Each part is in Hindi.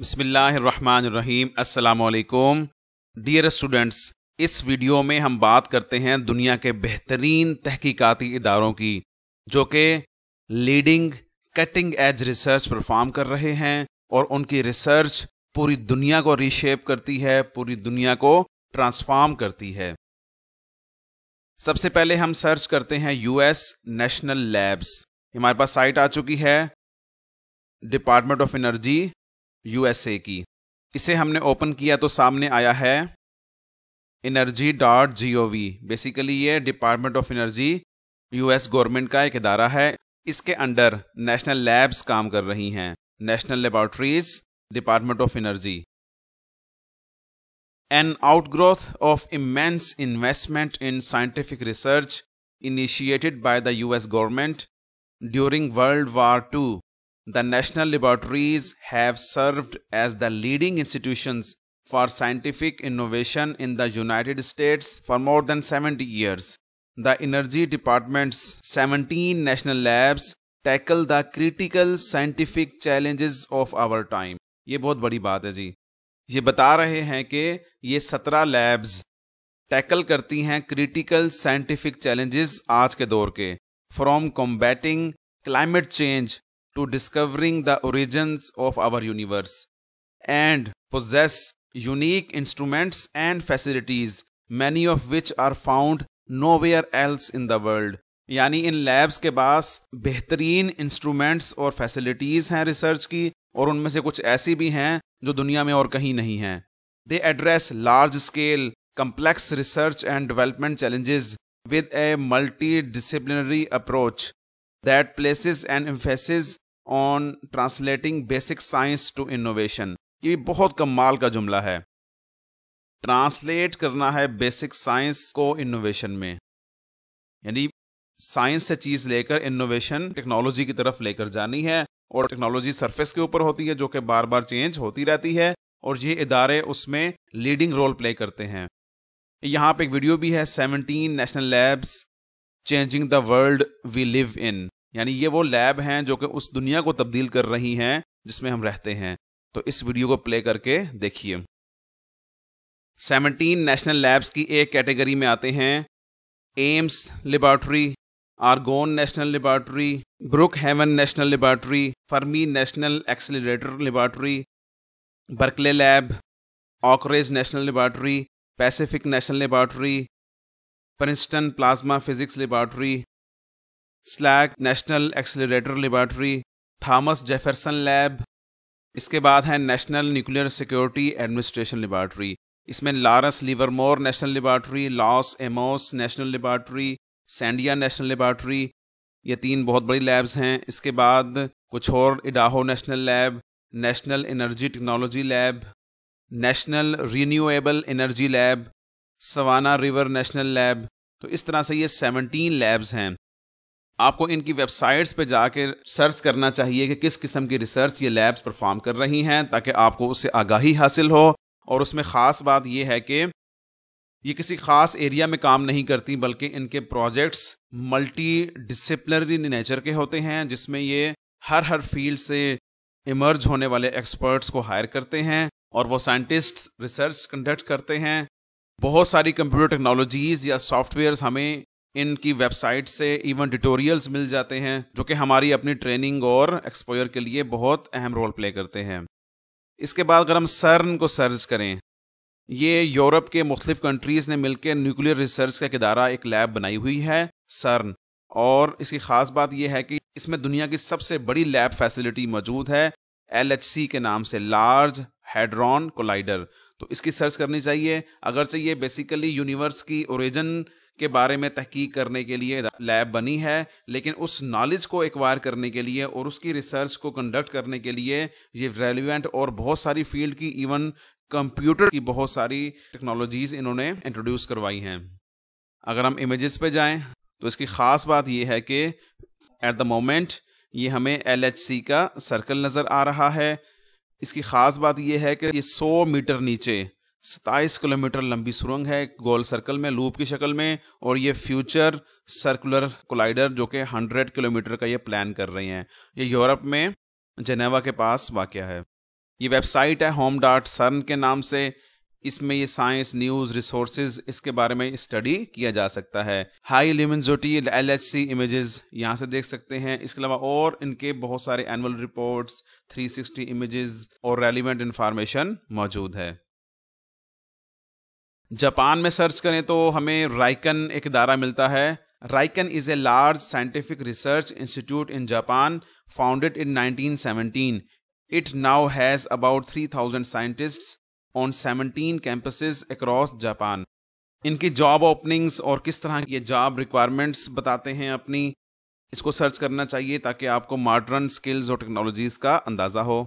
बसमीम् अल्लाम डियर स्टूडेंट्स इस वीडियो में हम बात करते हैं दुनिया के बेहतरीन तहकीकाती इदारों की जो कि leading cutting edge research perform कर रहे हैं और उनकी रिसर्च पूरी दुनिया को रीशेप करती है पूरी दुनिया को ट्रांसफॉर्म करती है सबसे पहले हम सर्च करते हैं यूएस नेशनल लैब्स हमारे पास साइट आ चुकी है डिपार्टमेंट ऑफ एनर्जी यूएसए की इसे हमने ओपन किया तो सामने आया है energy dot G O V basically ये department of energy US government का एक अदारा है इसके अंडर नेशनल लैब्स काम कर रही हैं national laboratories department of energy an outgrowth of immense investment in scientific research initiated by the US government during World War two the national laboratories have served as the leading institutions for scientific innovation in the United States for more than 70 years. The Energy Department's 17 national labs tackle the critical scientific challenges of our time. ये बहुत बड़ी बात है जी ये बता रहे हैं कि ये 17 लैब्स टैकल करती हैं क्रिटिकल साइंटिफिक चैलेंजेस आज के दौर के from combating climate change to discovering the origins of our universe and possess unique instruments and facilities many of which are found nowhere else in the world यानी इन लैब्स के पास बेहतरीन इंस्ट्रूमेंट्स और फैसिलिटीज हैं रिसर्च की और उनमें से कुछ ऐसी भी हैं जो दुनिया में और कहीं नहीं हैं they address large scale complex research and development challenges with a multi disciplinary approach that places an emphasis on translating basic science to innovation ये बहुत कमाल का जुमला है ट्रांसलेट करना है बेसिक साइंस को इनोवेशन में यानी साइंस से चीज लेकर इनोवेशन टेक्नोलॉजी की तरफ लेकर जानी है और टेक्नोलॉजी सरफेस के ऊपर होती है जो कि बार बार चेंज होती रहती है और ये इदारे उसमें लीडिंग रोल प्ले करते हैं यहाँ पे एक वीडियो भी है seventeen national labs changing the world we live in यानी ये वो लैब हैं जो कि उस दुनिया को तब्दील कर रही हैं जिसमें हम रहते हैं तो इस वीडियो को प्ले करके देखिए सेवनटीन नेशनल लैब्स की एक कैटेगरी में आते हैं Ames Laboratory Argonne National Laboratory Brookhaven National Laboratory Fermi National Accelerator Laboratory Berkeley Lab Oak Ridge National Laboratory Pacific National Laboratory Princeton Plasma Physics Laboratory SLAC National Accelerator Laboratory Thomas Jefferson Lab इसके बाद है National Nuclear Security Administration laboratory इसमें Lawrence Livermore National Laboratory Los Alamos National Laboratory Sandia National Laboratory ये तीन बहुत बड़ी लैब्स हैं इसके बाद कुछ और Idaho National Lab National Energy Technology Lab National Renewable Energy Lab Savannah River National Lab तो इस तरह से ये सेवनटीन लैब्स हैं आपको इनकी वेबसाइट्स पे जाकर सर्च करना चाहिए कि किस किस्म की रिसर्च ये लैब्स परफॉर्म कर रही हैं ताकि आपको उससे आगाही हासिल हो और उसमें ख़ास बात यह है कि ये किसी ख़ास एरिया में काम नहीं करती बल्कि इनके प्रोजेक्ट्स मल्टी डिसिप्लिनरी नेचर के होते हैं जिसमें ये हर हर फील्ड से इमर्ज होने वाले एक्सपर्ट्स को हायर करते हैं और वो साइंटिस्ट रिसर्च कंडक्ट करते हैं बहुत सारी कंप्यूटर टेक्नोलॉजीज़ या सॉफ्टवेयर्स हमें इनकी वेबसाइट से इवन ट्यूटोरियल्स मिल जाते हैं जो कि हमारी अपनी ट्रेनिंग और एक्सपोयर के लिए बहुत अहम रोल प्ले करते हैं इसके बाद अगर हम सर्न को सर्च करें ये यूरोप के मुख्तलिफ कंट्रीज़ ने मिलकर न्यूक्लियर रिसर्च का किदारा एक लैब बनाई हुई है सर्न और इसकी ख़ास बात यह है कि इसमें दुनिया की सबसे बड़ी लैब फैसिलिटी मौजूद है एल के नाम से लार्ज हैड्रॉन कोलाइडर तो इसकी सर्च करनी चाहिए अगरचे ये बेसिकली यूनिवर्स की ओरिजिन के बारे में तहकीक करने के लिए लैब बनी है लेकिन उस नॉलेज को एक्वायर करने के लिए और उसकी रिसर्च को कंडक्ट करने के लिए ये रेलिवेंट और बहुत सारी फील्ड की इवन कंप्यूटर की बहुत सारी टेक्नोलॉजीज इन्होंने इंट्रोड्यूस करवाई हैं अगर हम इमेजेस पे जाएं तो इसकी ख़ास बात यह है कि एट द मोमेंट ये हमें एल का सर्कल नज़र आ रहा है इसकी ख़ास बात यह है कि ये सौ मीटर नीचे सत्ताईस किलोमीटर लंबी सुरंग है गोल सर्कल में लूप की शक्ल में और ये फ्यूचर सर्कुलर कोलाइडर जो कि 100 किलोमीटर का ये प्लान कर रहे हैं ये यूरोप में जनेवा के पास वाक़ है ये वेबसाइट है होम डॉट सर्न के नाम से इसमें ये साइंस न्यूज़ रिसोर्सेज इसके बारे में स्टडी किया जा सकता है high luminosity L H C images यहाँ से देख सकते हैं इसके अलावा और इनके बहुत सारे एनुअल रिपोर्ट्स 360 इमेजेस और रेलिवेंट इन्फॉर्मेशन मौजूद है जापान में सर्च करें तो हमें राइकन एक इदारा मिलता है RIKEN is a large scientific research institute in Japan founded in 1917. It now has about 3,000 scientists on 17 campus across Japan इनकी जॉब ओपनिंग्स और किस तरह की जॉब रिक्वायरमेंट्स बताते हैं अपनी इसको सर्च करना चाहिए ताकि आपको मॉडर्न स्किल्स और टेक्नोलॉजीज का अंदाज़ा हो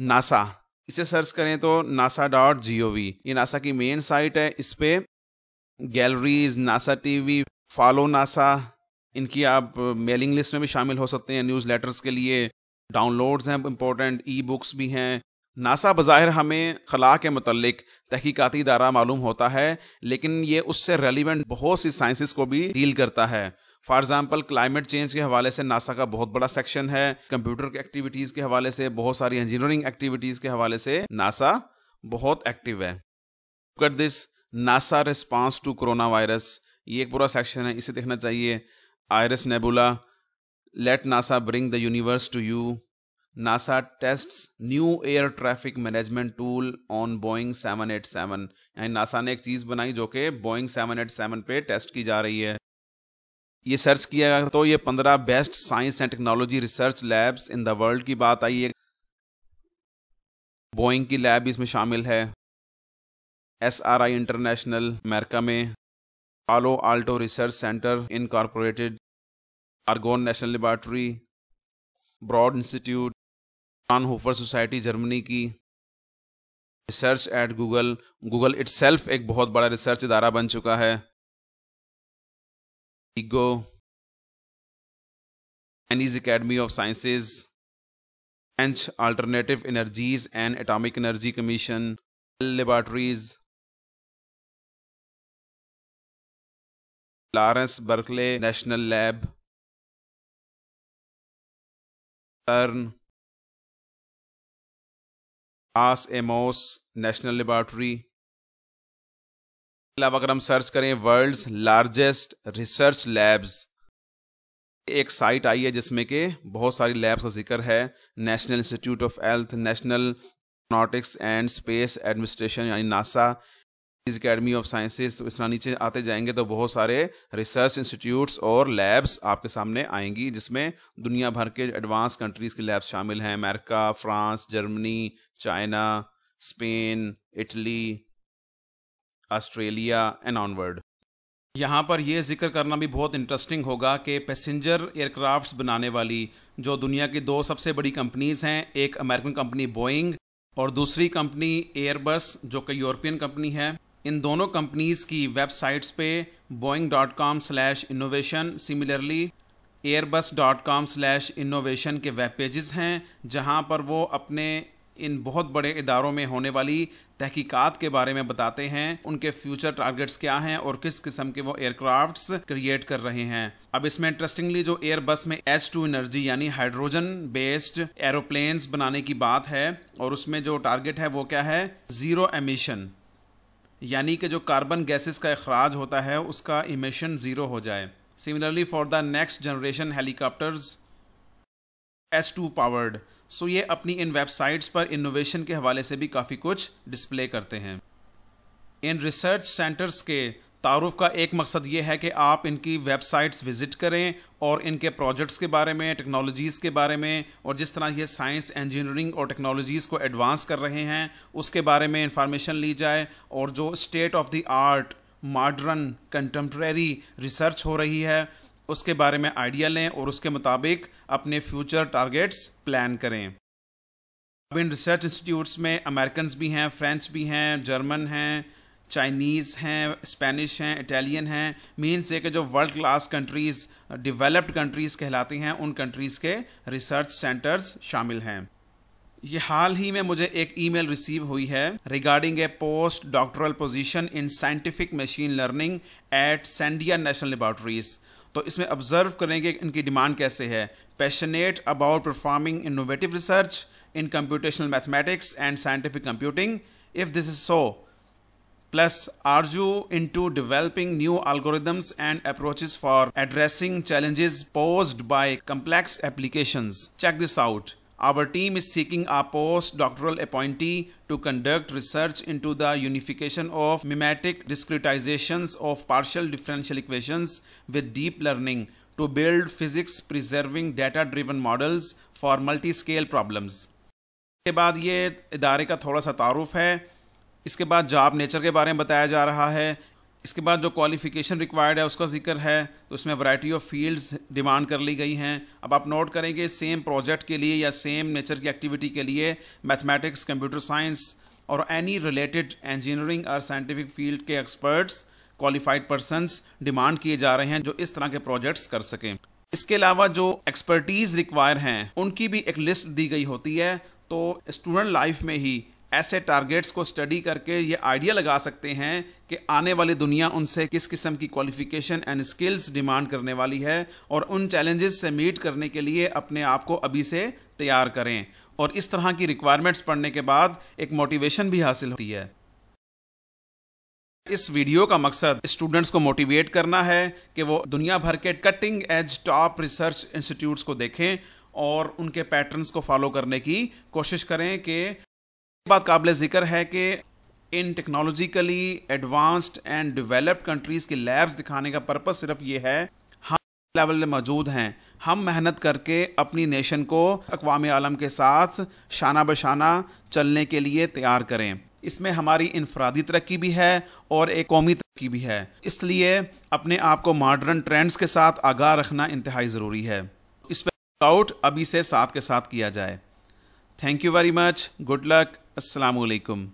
नासा इसे सर्च करें तो NASA dot G O V ये नासा की मेन साइट है इस पर galleries NASA TV follow NASA इनकी आप मेलिंग लिस्ट में भी शामिल हो सकते हैं न्यूज़ लेटर्स के लिए डाउनलोड्स हैं इम्पोर्टेंट ई बुक्स भी हैं नासा बज़ाहिर हमें खला के मतलब तहकीकती इदारा मालूम होता है लेकिन ये उससे रेलिवेंट बहुत सी साइंसिस को भी डील करता है फॉर एग्जाम्पल क्लाइमेट चेंज के हवाले से नासा का बहुत बड़ा सेक्शन है कंप्यूटर की एक्टिविटीज़ के हवाले से बहुत सारी इंजीनियरिंग एक्टिविटीज़ के हवाले से नासा बहुत एक्टिव है कर this NASA response to corona virus ये एक पूरा सेक्शन है इसे देखना चाहिए Iris nebula let NASA bring the universe to you NASA test new air traffic management tool on Boeing seven eight seven यानी नासा ने एक चीज़ बनाई जो कि बोइंग सेवन एट सेवन पे टेस्ट की जा रही है ये सर्च किया गया तो ये पंद्रह best science and technology research labs in the world की बात आई है बोइंग की लैब इसमें शामिल है S R I international America में Palo Alto research center incorporated Argonne National Laboratory Broad Institute Hofer society Germany की research at Google Google itself एक बहुत बड़ा रिसर्च इदारा बन चुका है IGO, Chinese Academy of Sciences, and Alternative Energies and Atomic Energy Commission, Laboratories, Lawrence Berkeley National Lab, CERN, As Amos National Laboratory, अलावा अगर हम सर्च करें वर्ल्ड्स लार्जेस्ट रिसर्च लैब्स एक साइट आई है जिसमें के बहुत सारी लैब्स का जिक्र है National Institute of Health National Aeronautics and Space Administration यानी नासा अकेडमी ऑफ साइंसेस तो इस तरह नीचे आते जाएंगे तो बहुत सारे रिसर्च इंस्टीट्यूट्स और लैब्स आपके सामने आएंगी जिसमें दुनिया भर के एडवांस कंट्रीज के लैब्स शामिल हैं America France Germany China Spain Italy Australia and onward यहाँ पर यह जिक्र करना भी बहुत इंटरेस्टिंग होगा कि पैसेंजर एयरक्राफ्ट्स बनाने वाली जो दुनिया की दो सबसे बड़ी कंपनीज़ हैं एक अमेरिकन कंपनी बोइंग और दूसरी कंपनी एयरबस जो कि यूरोपियन कंपनी है इन दोनों कंपनीज़ की वेबसाइट्स पे Boeing dot com slash innovation similarly Airbus dot com slash innovation के वेब पेजेस हैं जहाँ पर वो अपने इन बहुत बड़े इदारों में होने वाली तहकीकात के बारे में बताते हैं उनके फ्यूचर टारगेट्स क्या हैं और किस किस्म के वो एयरक्राफ्ट्स क्रिएट कर रहे हैं अब इसमें इंटरेस्टिंगली जो बस में एस टू एनर्जी यानी हाइड्रोजन बेस्ड एरोप्लेन्स बनाने की बात है और उसमें जो टारगेट है वो क्या है ज़ीरो एमिशन यानी कि जो कार्बन गैसेस का अखराज होता है उसका इमिशन ज़ीरो हो जाए similarly for the next generation helicopters H two powered so ये अपनी इन वेबसाइट्स पर इनोवेशन के हवाले से भी काफ़ी कुछ डिस्प्ले करते हैं इन रिसर्च सेंटर्स के तारुफ का एक मकसद ये है कि आप इनकी वेबसाइट्स विज़िट करें और इनके प्रोजेक्ट्स के बारे में टेक्नोलॉजीज़ के बारे में और जिस तरह ये साइंस इंजीनियरिंग और टेक्नोलॉजीज़ को एडवांस कर रहे हैं उसके बारे में इंफॉर्मेशन ली जाए और जो state of the art modern contemporary research हो रही है उसके बारे में आइडिया लें और उसके मुताबिक अपने फ्यूचर टारगेट्स प्लान करें अब इन रिसर्च इंस्टीट्यूट्स में अमेरिकन भी हैं फ्रेंच भी हैं जर्मन हैं चाइनीज़ हैं स्पेनिश हैं इटालियन हैं मीन्स ये कि जो world class countries developed countries कहलाती हैं उन कंट्रीज़ के रिसर्च सेंटर्स शामिल हैं ये हाल ही में मुझे एक ईमेल रिसीव हुई है regarding a post doctoral position in scientific machine learning at Sandia National Laboratories तो इसमें ऑब्जर्व करेंगे इनकी डिमांड कैसे है passionate about performing innovative research in computational mathematics and scientific computing if this is so plus are you into developing new algorithms and approaches for addressing challenges posed by complex application check this out Our team is seeking a post doctoral appointee to conduct research into the unification of mimetic discretizations of partial differential equations with deep learning to build physics preserving data-driven models for multi-scale problems. ke baad ye idare ka thoda sa taaruf hai iske baad job nature ke bare mein bataya ja raha hai इसके बाद जो क्वालिफिकेशन रिक्वायर्ड है उसका जिक्र है तो उसमें वैरायटी ऑफ फील्ड्स डिमांड कर ली गई हैं अब आप नोट करेंगे सेम प्रोजेक्ट के लिए या सेम नेचर की एक्टिविटी के लिए मैथमेटिक्स कंप्यूटर साइंस और एनी रिलेटेड इंजीनियरिंग और साइंटिफिक फील्ड के एक्सपर्ट्स क्वालिफाइड पर्सनस डिमांड किए जा रहे हैं जो इस तरह के प्रोजेक्ट्स कर सकें इसके अलावा जो एक्सपर्टीज रिक्वायर हैं उनकी भी एक लिस्ट दी गई होती है तो स्टूडेंट लाइफ में ही ऐसे टारगेट्स को स्टडी करके ये आइडिया लगा सकते हैं कि आने वाली दुनिया उनसे किस किस्म की क्वालिफिकेशन एंड स्किल्स डिमांड करने वाली है और उन चैलेंजेस से मीट करने के लिए अपने आप को अभी से तैयार करें और इस तरह की रिक्वायरमेंट्स पढ़ने के बाद एक मोटिवेशन भी हासिल होती है इस वीडियो का मकसद स्टूडेंट्स को मोटिवेट करना है कि वो दुनिया भर के cutting edge top research institutes को देखें और उनके पैटर्न्स को फॉलो करने की कोशिश करें कि बात काबिल जिक्र है कि इन technologically advanced and developed countries के लैब्स दिखाने का पर्पज़ सिर्फ ये है हम लेवल में मौजूद हैं हम मेहनत करके अपनी नेशन को अकवाम आलम के साथ शाना बशाना चलने के लिए तैयार करें इसमें हमारी इनफरादी तरक्की भी है और एक कौमी तरक्की भी है इसलिए अपने आप को मॉडर्न ट्रेंड्स के साथ आगाह रखना इंतहाई ज़रूरी है इस पर आउट अभी से साथ के साथ किया जाए Thank you very much. Good luck. Assalamu alaikum.